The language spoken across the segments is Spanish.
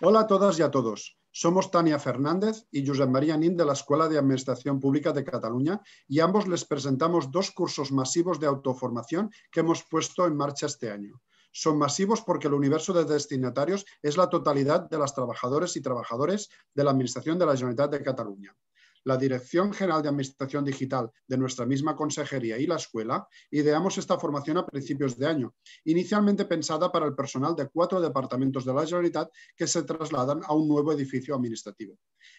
Hola a todas y a todos. Somos Tania Fernández y Josep María Nin de la Escuela de Administración Pública de Cataluña y ambos les presentamos dos cursos masivos de autoformación que hemos puesto en marcha este año. Son masivos porque el universo de destinatarios es la totalidad de las trabajadores y trabajadores de la Administración de la Generalitat de Cataluña la Dirección General de Administración Digital de nuestra misma consejería y la escuela, ideamos esta formación a principios de año, inicialmente pensada para el personal de cuatro departamentos de la Generalitat que se trasladan a un nuevo edificio administrativo.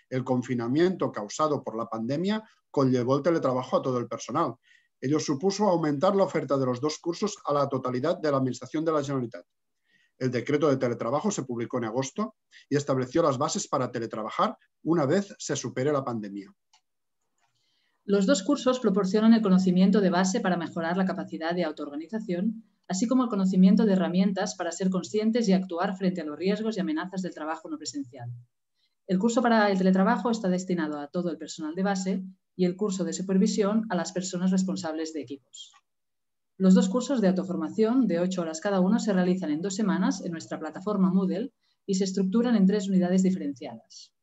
El confinamiento causado por la pandemia conllevó el teletrabajo a todo el personal. Ello supuso aumentar la oferta de los dos cursos a la totalidad de la Administración de la Generalitat el decreto de teletrabajo se publicó en agosto y estableció las bases para teletrabajar una vez se supere la pandemia. Los dos cursos proporcionan el conocimiento de base para mejorar la capacidad de autoorganización, así como el conocimiento de herramientas para ser conscientes y actuar frente a los riesgos y amenazas del trabajo no presencial. El curso para el teletrabajo está destinado a todo el personal de base y el curso de supervisión a las personas responsables de equipos. Los dos cursos de autoformación de 8 horas cada uno se realizan en dos semanas en nuestra plataforma Moodle y se estructuran en tres unidades diferenciadas.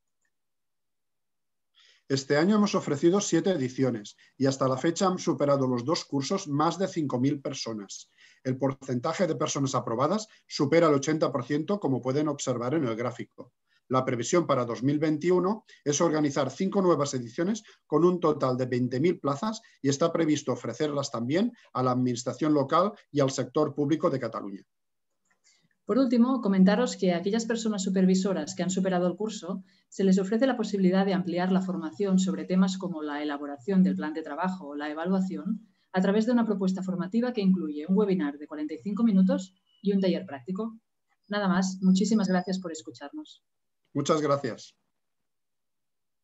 Este año hemos ofrecido siete ediciones y hasta la fecha han superado los dos cursos más de 5.000 personas. El porcentaje de personas aprobadas supera el 80% como pueden observar en el gráfico. La previsión para 2021 es organizar cinco nuevas ediciones con un total de 20.000 plazas y está previsto ofrecerlas también a la Administración local y al sector público de Cataluña. Por último, comentaros que a aquellas personas supervisoras que han superado el curso se les ofrece la posibilidad de ampliar la formación sobre temas como la elaboración del plan de trabajo o la evaluación a través de una propuesta formativa que incluye un webinar de 45 minutos y un taller práctico. Nada más, muchísimas gracias por escucharnos. Muchas gracias.